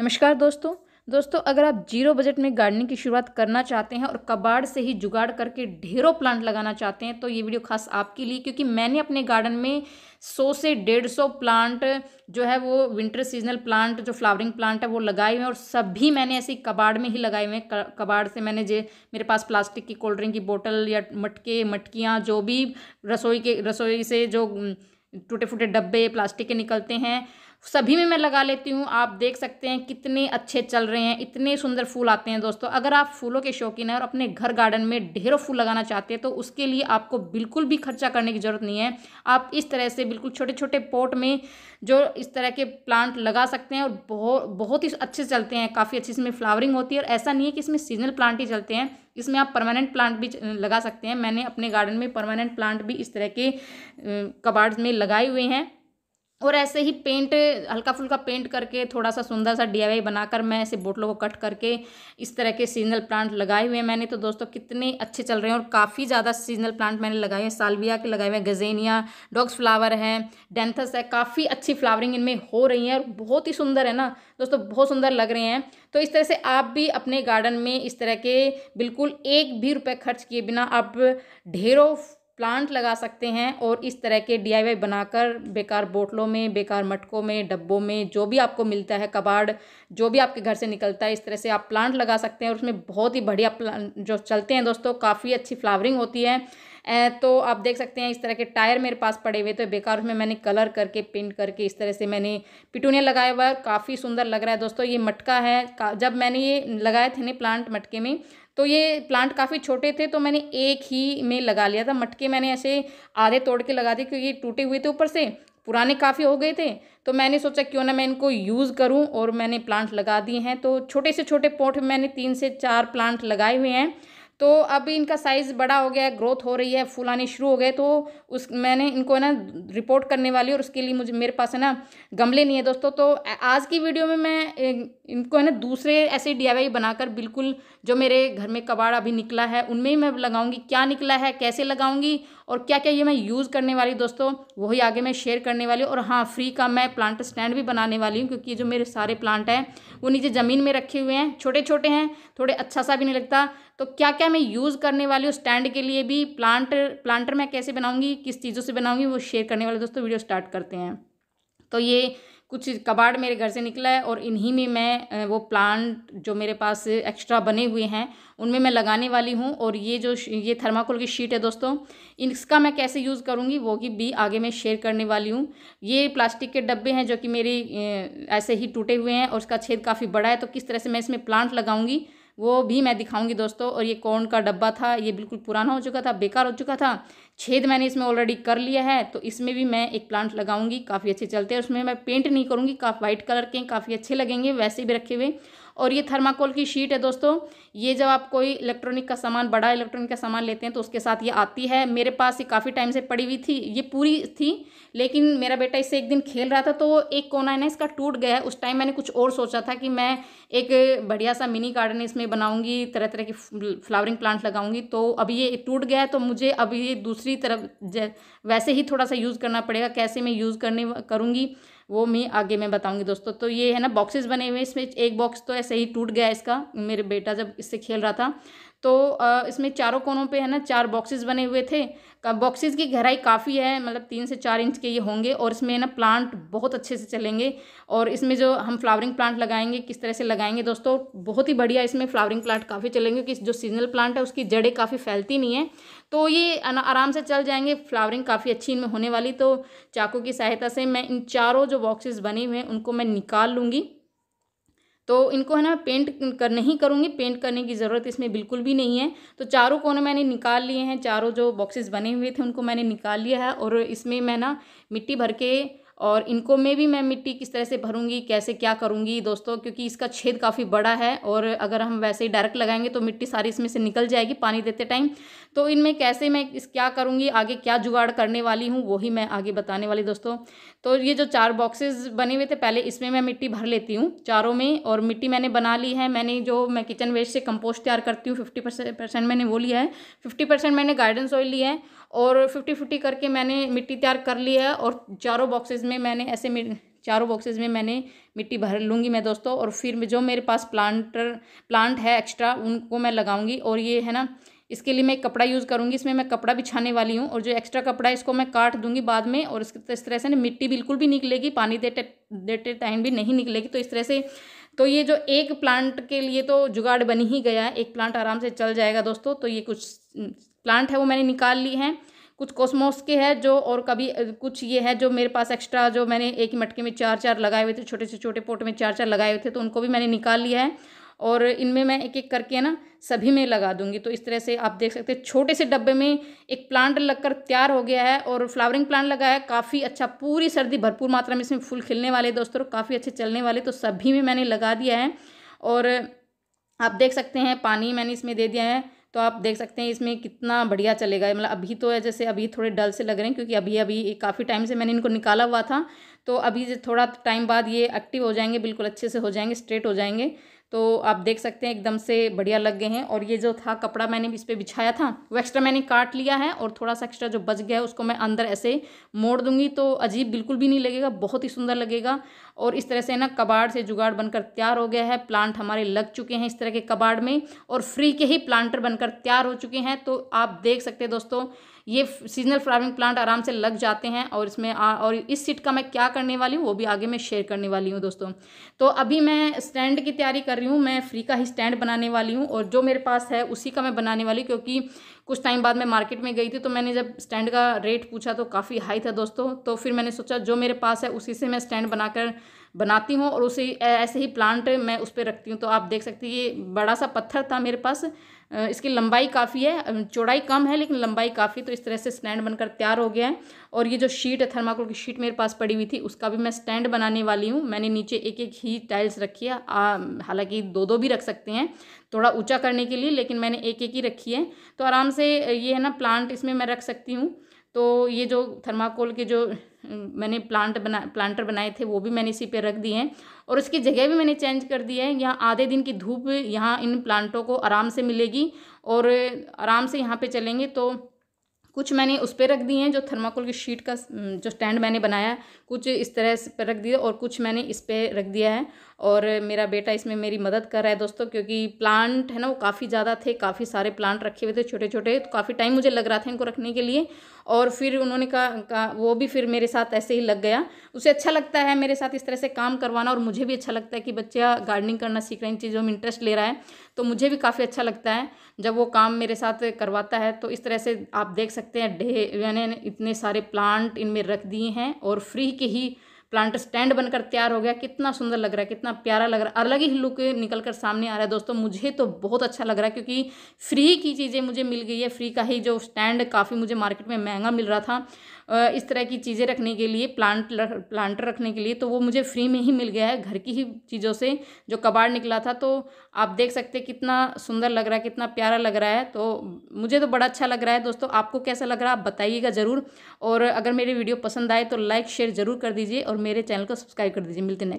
नमस्कार दोस्तों दोस्तों अगर आप जीरो बजट में गार्डनिंग की शुरुआत करना चाहते हैं और कबाड़ से ही जुगाड़ करके ढेरों प्लांट लगाना चाहते हैं तो ये वीडियो खास आपके लिए क्योंकि मैंने अपने गार्डन में सौ से डेढ़ सौ प्लांट जो है वो विंटर सीजनल प्लांट जो फ्लावरिंग प्लांट है वो लगाए हुए हैं और सभी मैंने ऐसे कबाड़ में ही लगाए हुए हैं कबाड़ से मैंने जे मेरे पास प्लास्टिक की कोल्ड ड्रिंक की बोटल या मटके मटकियाँ जो भी रसोई के रसोई से जो टूटे फूटे डब्बे प्लास्टिक के निकलते हैं सभी में मैं लगा लेती हूँ आप देख सकते हैं कितने अच्छे चल रहे हैं इतने सुंदर फूल आते हैं दोस्तों अगर आप फूलों के शौकीन हैं और अपने घर गार्डन में ढेरों फूल लगाना चाहते हैं तो उसके लिए आपको बिल्कुल भी खर्चा करने की ज़रूरत नहीं है आप इस तरह से बिल्कुल छोटे छोटे पोट में जो इस तरह के प्लांट लगा सकते हैं और बहुत बहुत ही अच्छे चलते हैं काफ़ी अच्छे इसमें फ्लावरिंग होती है और ऐसा नहीं है कि इसमें सीजनल प्लांट ही चलते हैं इसमें आप परमानेंट प्लांट भी लगा सकते हैं मैंने अपने गार्डन में परमानेंट प्लांट भी इस तरह के कबाड़ में लगाए हुए हैं और ऐसे ही पेंट हल्का फुल्का पेंट करके थोड़ा सा सुंदर सा डी बनाकर मैं ऐसे बोटलों को कट करके इस तरह के सीजनल प्लांट लगाए हुए हैं मैंने तो दोस्तों कितने अच्छे चल रहे हैं और काफ़ी ज़्यादा सीजनल प्लांट मैंने लगाए हैं सालविया के लगाए हुए हैं गजेनिया डॉग्स फ्लावर हैं डेंथस है काफ़ी अच्छी फ्लावरिंग इनमें हो रही है और बहुत ही सुंदर है ना दोस्तों बहुत सुंदर लग रहे हैं तो इस तरह से आप भी अपने गार्डन में इस तरह के बिल्कुल एक भी रुपये खर्च किए बिना आप ढेरों प्लांट लगा सकते हैं और इस तरह के डीआईवाई बनाकर बेकार बोतलों में बेकार मटकों में डब्बों में जो भी आपको मिलता है कबाड़ जो भी आपके घर से निकलता है इस तरह से आप प्लांट लगा सकते हैं और उसमें बहुत ही बढ़िया प्लांट जो चलते हैं दोस्तों काफ़ी अच्छी फ्लावरिंग होती है तो आप देख सकते हैं इस तरह के टायर मेरे पास पड़े हुए तो बेकार उसमें मैंने कलर करके पेंट करके इस तरह से मैंने पिटूनिया लगाया हुआ है काफ़ी सुंदर लग रहा है दोस्तों ये मटका है जब मैंने ये लगाए थे ना प्लांट मटके में तो ये प्लांट काफ़ी छोटे थे तो मैंने एक ही में लगा लिया था मटके मैंने ऐसे आधे तोड़ के लगा दिए क्योंकि टूटे हुए थे ऊपर से पुराने काफ़ी हो गए थे तो मैंने सोचा क्यों ना मैं इनको यूज़ करूं और मैंने प्लांट लगा दिए हैं तो छोटे से छोटे पोट में मैंने तीन से चार प्लांट लगाए हुए हैं तो अब इनका साइज़ बड़ा हो गया है ग्रोथ हो रही है फूल आने शुरू हो गए तो उस मैंने इनको ना रिपोर्ट करने वाली और उसके लिए मुझे मेरे पास है ना गमले नहीं है दोस्तों तो आज की वीडियो में मैं इनको है ना दूसरे ऐसे डी बनाकर बिल्कुल जो मेरे घर में कबाड़ अभी निकला है उनमें ही मैं लगाऊंगी क्या निकला है कैसे लगाऊंगी और क्या क्या ये मैं यूज़ करने वाली दोस्तों वही आगे मैं शेयर करने वाली और हाँ फ्री का मैं प्लांट स्टैंड भी बनाने वाली हूँ क्योंकि जो मेरे सारे प्लांट हैं वो नीचे ज़मीन में रखे हुए हैं छोटे छोटे हैं थोड़े अच्छा सा भी नहीं लगता तो क्या क्या मैं यूज़ करने वाली हूँ स्टैंड के लिए भी प्लांट प्लांटर मैं कैसे बनाऊँगी किस चीज़ों से बनाऊँगी वो शेयर करने वाले दोस्तों वीडियो स्टार्ट करते हैं तो ये कुछ कबाड़ मेरे घर से निकला है और इन्हीं में मैं वो प्लांट जो मेरे पास एक्स्ट्रा बने हुए हैं उनमें मैं लगाने वाली हूँ और ये जो ये थर्माकोल की शीट है दोस्तों इसका मैं कैसे यूज़ करूँगी वो कि भी आगे मैं शेयर करने वाली हूँ ये प्लास्टिक के डब्बे हैं जो कि मेरी ऐसे ही टूटे हुए हैं और उसका छेद काफ़ी बड़ा है तो किस तरह से मैं इसमें प्लांट लगाऊँगी वो भी मैं दिखाऊंगी दोस्तों और ये कॉर्न का डब्बा था ये बिल्कुल पुराना हो चुका था बेकार हो चुका था छेद मैंने इसमें ऑलरेडी कर लिया है तो इसमें भी मैं एक प्लांट लगाऊंगी काफ़ी अच्छे चलते हैं उसमें मैं पेंट नहीं करूँगी काफ़ी वाइट कलर के काफ़ी अच्छे लगेंगे वैसे भी रखे हुए और ये थर्माकोल की शीट है दोस्तों ये जब आप कोई इलेक्ट्रॉनिक का सामान बड़ा इलेक्ट्रॉनिक का सामान लेते हैं तो उसके साथ ये आती है मेरे पास ये काफ़ी टाइम से पड़ी हुई थी ये पूरी थी लेकिन मेरा बेटा इससे एक दिन खेल रहा था तो एक कोना है ना इसका टूट गया है उस टाइम मैंने कुछ और सोचा था कि मैं एक बढ़िया सा मिनी गार्डन इसमें बनाऊँगी तरह तरह की फ्लावरिंग प्लांट लगाऊँगी तो अभी ये टूट गया है तो मुझे अभी ये दूसरी दूसरी तरफ वैसे ही थोड़ा सा यूज़ करना पड़ेगा कैसे मैं यूज़ करने करूँगी वो मैं आगे मैं बताऊँगी दोस्तों तो ये है ना बॉक्सेस बने हुए इसमें एक बॉक्स तो ऐसे ही टूट गया इसका मेरे बेटा जब इससे खेल रहा था तो इसमें चारों कोनों पे है ना चार बॉक्सेस बने हुए थे बॉक्सेस की गहराई काफ़ी है मतलब तीन से चार इंच के ये होंगे और इसमें ना प्लांट बहुत अच्छे से चलेंगे और इसमें जो हम फ्लावरिंग प्लांट लगाएंगे किस तरह से लगाएंगे दोस्तों बहुत ही बढ़िया इसमें फ्लावरिंग प्लांट काफ़ी चलेंगे क्योंकि जो सीजनल प्लांट है उसकी जड़ें काफ़ी फैलती नहीं है तो ये आराम से चल जाएंगे फ्लावरिंग काफ़ी अच्छी इनमें होने वाली तो चाकू की सहायता से मैं इन चारों जो बॉक्सेज बने हुए हैं उनको मैं निकाल लूँगी तो इनको है ना पेंट कर नहीं करूँगी पेंट करने की ज़रूरत इसमें बिल्कुल भी नहीं है तो चारों कोने मैंने निकाल लिए हैं चारों जो बॉक्सेस बने हुए थे उनको मैंने निकाल लिया है और इसमें मैं ना मिट्टी भर के और इनको में भी मैं मिट्टी किस तरह से भरूंगी कैसे क्या करूंगी दोस्तों क्योंकि इसका छेद काफ़ी बड़ा है और अगर हम वैसे ही डायरेक्ट लगाएंगे तो मिट्टी सारी इसमें से निकल जाएगी पानी देते टाइम तो इनमें कैसे मैं इस क्या करूंगी आगे क्या जुगाड़ करने वाली हूँ वही मैं आगे बताने वाली दोस्तों तो ये जो चार बॉक्सेस बने हुए थे पहले इसमें मैं मिट्टी भर लेती हूँ चारों में और मिट्टी मैंने बना ली है मैंने जो मैं किचन वेस्ट से कंपोस्ट तैयार करती हूँ फिफ्टी परसेंट मैंने वो लिया है फिफ्टी परसेंट मैंने गार्डन सॉइल लिया है और फिफ्टी फिफ्टी करके मैंने मिट्टी तैयार कर ली है और चारों बॉक्सेज में मैंने ऐसे चारों बॉक्सेज में मैंने मिट्टी भर लूँगी मैं दोस्तों और फिर जो मेरे पास प्लांटर प्लांट है एक्स्ट्रा उनको मैं लगाऊँगी और ये है ना इसके लिए मैं एक कपड़ा यूज़ करूँगी इसमें मैं कपड़ा बिछाने वाली हूँ और जो एक्स्ट्रा कपड़ा है इसको मैं काट दूँगी बाद में और इस तरह से ना मिट्टी बिल्कुल भी निकलेगी पानी देते देते टाइम भी नहीं निकलेगी तो इस तरह से तो ये जो एक प्लांट के लिए तो जुगाड़ बन ही गया है एक प्लांट आराम से चल जाएगा दोस्तों तो ये कुछ प्लांट है वो मैंने निकाल ली है कुछ कॉस्मोस के हैं जो और कभी कुछ ये है जो मेरे पास एक्स्ट्रा जो मैंने एक ही मटके में चार चार लगाए हुए थे छोटे से छोटे पोट में चार चार लगाए हुए थे तो उनको भी मैंने निकाल लिया है और इनमें मैं एक एक करके ना सभी में लगा दूंगी तो इस तरह से आप देख सकते हैं छोटे से डब्बे में एक प्लांट लगकर तैयार हो गया है और फ्लावरिंग प्लांट लगा है काफ़ी अच्छा पूरी सर्दी भरपूर मात्रा में इसमें फूल खिलने वाले दोस्तों काफ़ी अच्छे चलने वाले तो सभी में मैंने लगा दिया है और आप देख सकते हैं पानी मैंने इसमें दे दिया है तो आप देख सकते हैं इसमें कितना बढ़िया चलेगा मतलब अभी तो है जैसे अभी थोड़े डल से लग रहे हैं क्योंकि अभी अभी काफ़ी टाइम से मैंने इनको निकाला हुआ था तो अभी थोड़ा टाइम बाद ये एक्टिव हो जाएंगे बिल्कुल अच्छे से हो जाएंगे स्ट्रेट हो जाएंगे तो आप देख सकते हैं एकदम से बढ़िया लग गए हैं और ये जो था कपड़ा मैंने इस पर बिछाया था वो एक्स्ट्रा मैंने काट लिया है और थोड़ा सा एक्स्ट्रा जो बच गया है उसको मैं अंदर ऐसे मोड़ दूंगी तो अजीब बिल्कुल भी नहीं लगेगा बहुत ही सुंदर लगेगा और इस तरह से ना कबाड़ से जुगाड़ बनकर तैयार हो गया है प्लांट हमारे लग चुके हैं इस तरह के कबाड़ में और फ्री के ही प्लांटर बनकर तैयार हो चुके हैं तो आप देख सकते हैं दोस्तों ये सीजनल फ्लावरिंग प्लांट आराम से लग जाते हैं और इसमें आ, और इस सीट का मैं क्या करने वाली हूँ वो भी आगे मैं शेयर करने वाली हूँ दोस्तों तो अभी मैं स्टैंड की तैयारी कर रही हूँ मैं फ्री का ही स्टैंड बनाने वाली हूँ और जो मेरे पास है उसी का मैं बनाने वाली क्योंकि कुछ टाइम बाद मैं मार्केट में गई थी तो मैंने जब स्टैंड का रेट पूछा तो काफ़ी हाई था दोस्तों तो फिर मैंने सोचा जो मेरे पास है उसी से मैं स्टैंड बनाकर बनाती हूँ और उसी ऐसे ही प्लांट मैं उस पर रखती हूँ तो आप देख सकते हैं ये बड़ा सा पत्थर था मेरे पास इसकी लंबाई काफ़ी है चौड़ाई कम है लेकिन लंबाई काफ़ी तो इस तरह से स्टैंड बनकर तैयार हो गया है और ये जो शीट है थर्माकोल की शीट मेरे पास पड़ी हुई थी उसका भी मैं स्टैंड बनाने वाली हूँ मैंने नीचे एक एक ही टाइल्स रखी है हालांकि दो दो भी रख सकते हैं थोड़ा ऊँचा करने के लिए लेकिन मैंने एक एक ही रखी है तो आराम से ये है ना प्लांट इसमें मैं रख सकती हूँ तो ये जो थर्माकोल के जो मैंने प्लांट बना प्लांटर बनाए थे वो भी मैंने इसी पे रख दिए हैं और उसकी जगह भी मैंने चेंज कर दी है यहाँ आधे दिन की धूप यहाँ इन प्लांटों को आराम से मिलेगी और आराम से यहाँ पे चलेंगे तो कुछ मैंने उस पर रख दिए हैं जो थर्माकोल की शीट का जो स्टैंड मैंने बनाया कुछ इस तरह पर रख दिया और कुछ मैंने इस पर रख दिया है और मेरा बेटा इसमें मेरी मदद कर रहा है दोस्तों क्योंकि प्लांट है ना वो काफ़ी ज़्यादा थे काफ़ी सारे प्लांट रखे हुए थे छोटे छोटे तो काफ़ी टाइम मुझे लग रहा था इनको रखने के लिए और फिर उन्होंने कहा का, वो भी फिर मेरे साथ ऐसे ही लग गया उसे अच्छा लगता है मेरे साथ इस तरह से काम करवाना और मुझे भी अच्छा लगता है कि बच्चा गार्डनिंग करना सीख रहा है इन चीज़ों में इंटरेस्ट ले रहा है तो मुझे भी काफ़ी अच्छा लगता है जब वो काम मेरे साथ करवाता है तो इस तरह से आप देख सकते हैं ढे मैंने इतने सारे प्लांट इनमें रख दिए हैं और फ्री के ही प्लांट स्टैंड बनकर तैयार हो गया कितना सुंदर लग रहा है कितना प्यारा लग रहा है अलग ही लुक निकल कर सामने आ रहा है दोस्तों मुझे तो बहुत अच्छा लग रहा है क्योंकि फ्री की चीज़ें मुझे मिल गई है फ्री का ही जो स्टैंड काफ़ी मुझे मार्केट में महंगा मिल रहा था इस तरह की चीज़ें रखने के लिए प्लांट प्लांटर रखने के लिए तो वो मुझे फ्री में ही मिल गया है घर की ही चीज़ों से जो कबाड़ निकला था तो आप देख सकते कितना सुंदर लग रहा है कितना प्यारा लग रहा है तो मुझे तो बड़ा अच्छा लग रहा है दोस्तों आपको कैसा लग रहा है आप बताइएगा ज़रूर और अगर मेरी वीडियो पसंद आए तो लाइक शेयर ज़रूर कर दीजिए और मेरे चैनल को सब्सक्राइब कर दीजिए मिलते नेक्स्ट